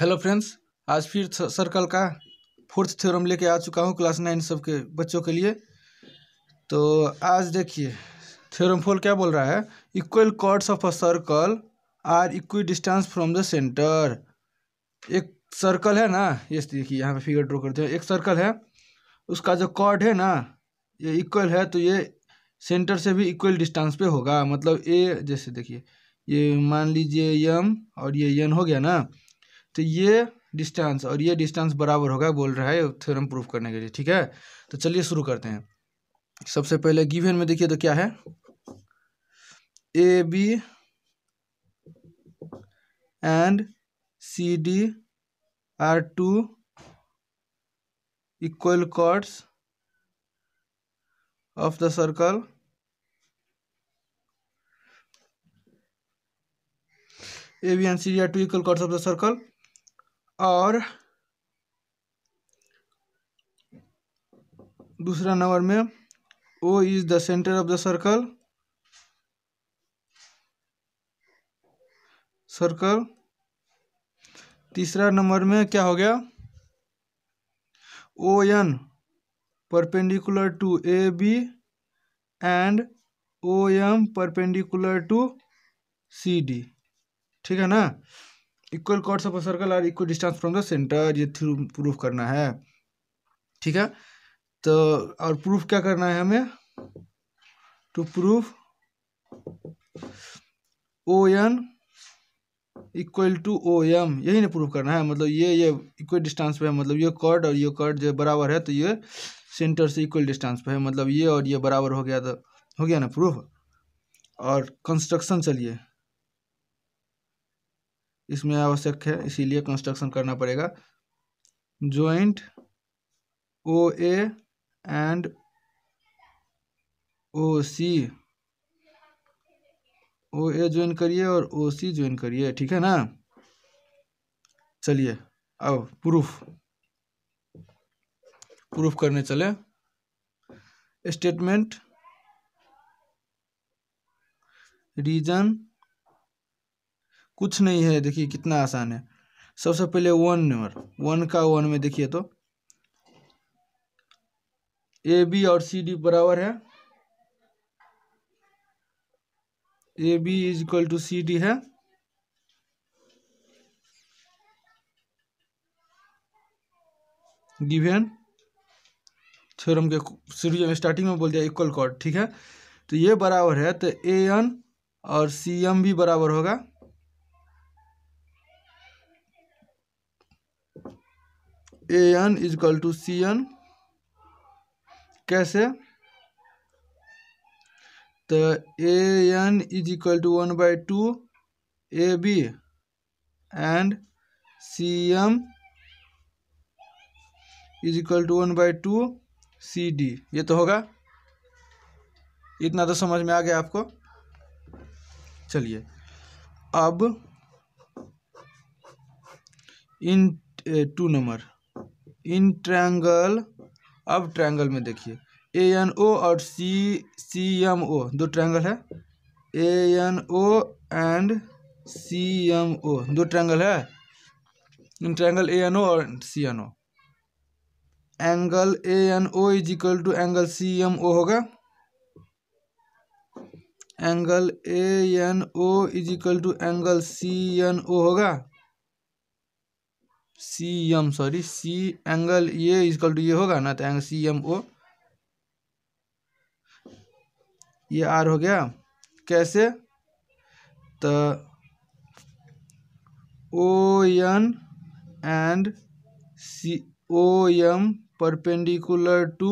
hello friends आज फिर circle का फोर्थ थ्योरम लेके आ चुका हूँ क्लास नाइन सब के बच्चों के लिए तो आज देखिए थ्योरम फोर क्या बोल रहा है equal chords of a circle are equidistant from the centre एक सर्कल है ना ये देखिए यहाँ पे फिगर ड्रॉ करते हैं एक सर्कल है उसका जो कॉर्ड है ना ये इक्वल है तो ये सेंटर से भी इक्वल डिस्टेंस पे होगा मतलब ए जैसे देखिए ये मान लीजिए यम और ये एन हो गया ना तो ये डिस्टेंस और ये डिस्टेंस बराबर होगा बोल रहा है थ्योरम प्रूफ करने के लिए ठीक है तो चलिए शुरू करते हैं सबसे पहले गिवन में देखिए तो क्या है A B and C D are two equal chords of the circle A B and C D are two equal chords of the circle और दूसरा नंबर में O is the centre of the circle circle तीसरा number में क्या हो गया O N perpendicular to A B and O M perpendicular to C D ठीक है ना equal chords of a circle are equal distance from the centre ये through proof करना है ठीक है तो और प्रूफ क्या करना है हमें to proof O N equal to O M यही ना प्रूफ करना है मतलब ये ये इक्वल डिस्टेंस पे है मतलब ये कॉर्ड और ये कॉर्ड जो बराबर है तो ये सेंटर से इक्वल डिस्टेंस पे है मतलब ये और ये बराबर हो गया तो हो गया ना प्रूफ और कंस्ट्रक्शन चलिए इसमें आवश्यक है इसीलिए कंस्ट्रक्शन करना पड़ेगा joint O A and O C O A join करिए और ओ सी ज्वाइन करिए ठीक है ना चलिए अब प्रूफ प्रूफ करने चले स्टेटमेंट रीजन कुछ नहीं है देखिए कितना आसान है सबसे पहले वन नंबर वन का वन में देखिए तो ए बी और सी डी बराबर है A B is equal to C D है गिवेन थ्योरम के शुरू में स्टार्टिंग में बोल दिया इक्वल कॉर्ड ठीक है तो ये बराबर है तो ए एन और सी एम भी बराबर होगा A N is equal to C N कैसे तो A N is equal to one by two A B and C M is equal to one by two C D ये तो होगा इतना तो समझ में आ गया आपको चलिए अब इन टू नंबर इन ट्रायंगल अब ट्रायंगल में देखिए ए एन ओ और सी सी एम ओ दो ट्रायंगल है A N O and C M O दो ट्रायंगल है in triangle A N O और C N O angle A N O is equal to angle C M O होगा angle A N O is equal to angle C N O होगा C M sorry C angle ये is equal to ये होगा ना तो angle C M ओ ये are हो गया कैसे तो O N and C O M perpendicular to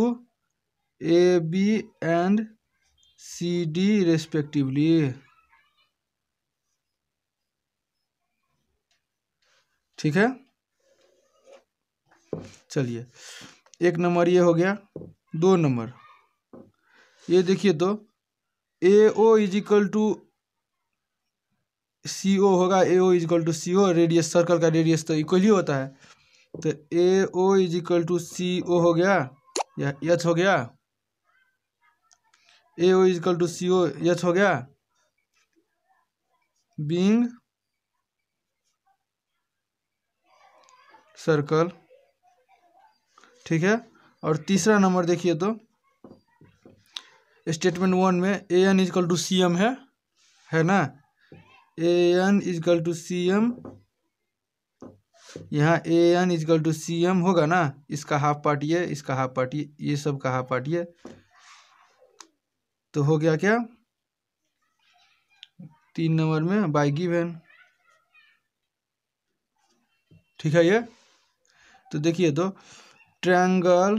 A B and C D respectively ठीक है चलिए एक नंबर ये हो गया दो नंबर ये देखिए तो A O is equal to C O होगा A O is equal to C O radius circle का रेडियस तो इक्वल ही होता है तो A O is equal to C O हो गया या एच हो गया A O is equal to C O H हो गया बींग सर्कल ठीक है और तीसरा नंबर देखिए तो स्टेटमेंट वन में A N is equal to C M है है ना A N is equal to C M यहाँ A N is equal to C M होगा ना इसका हाफ पार्ट ये इसका हाफ पार्ट ये ये सब का हाफ पार्ट ये तो हो गया क्या तीन नंबर में बाइगी वैन ठीक है ये तो देखिए तो triangle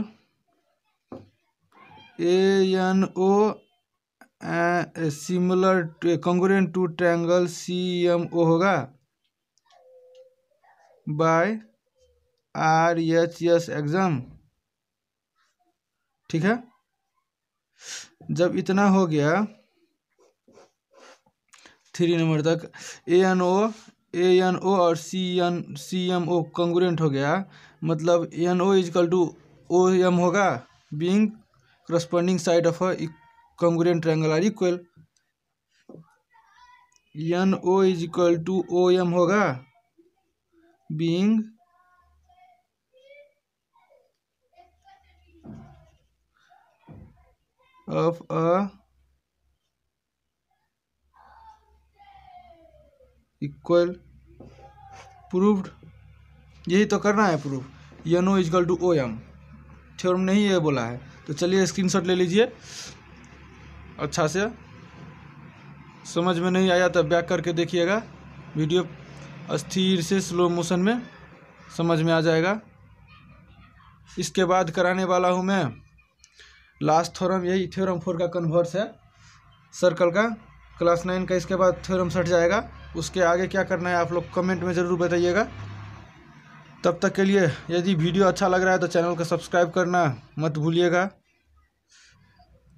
A N O similar congruent to triangle C M O होगा by R H S exam ठीक है जब इतना हो गया थ्री नंबर तक ए एन ओ ए एन ओ और C N C M O congruent हो गया मतलब N O is equal to O M होगा being corresponding side of a triangle are equal N O is equal to O M होगा being of a equal proved यही तो करना है proof N O is equal to O M theorem नहीं है बोला है तो चलिए स्क्रीनशॉट ले लीजिए अच्छा से समझ में नहीं आया तो बैक करके देखिएगा वीडियो अस्थिर से स्लो मोशन में समझ में आ जाएगा इसके बाद कराने वाला हूँ मैं लास्ट थ्योरम यही थ्योरम फोर का कन्वर्स है सर्कल का क्लास नाइन का इसके बाद थ्योरम सट जाएगा उसके आगे क्या करना है आप लोग कमेंट में ज़रूर बताइएगा तब तक के लिए यदि वीडियो अच्छा लग रहा है तो चैनल को सब्सक्राइब करना मत भूलिएगा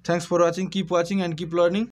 thanks for watching keep watching and keep learning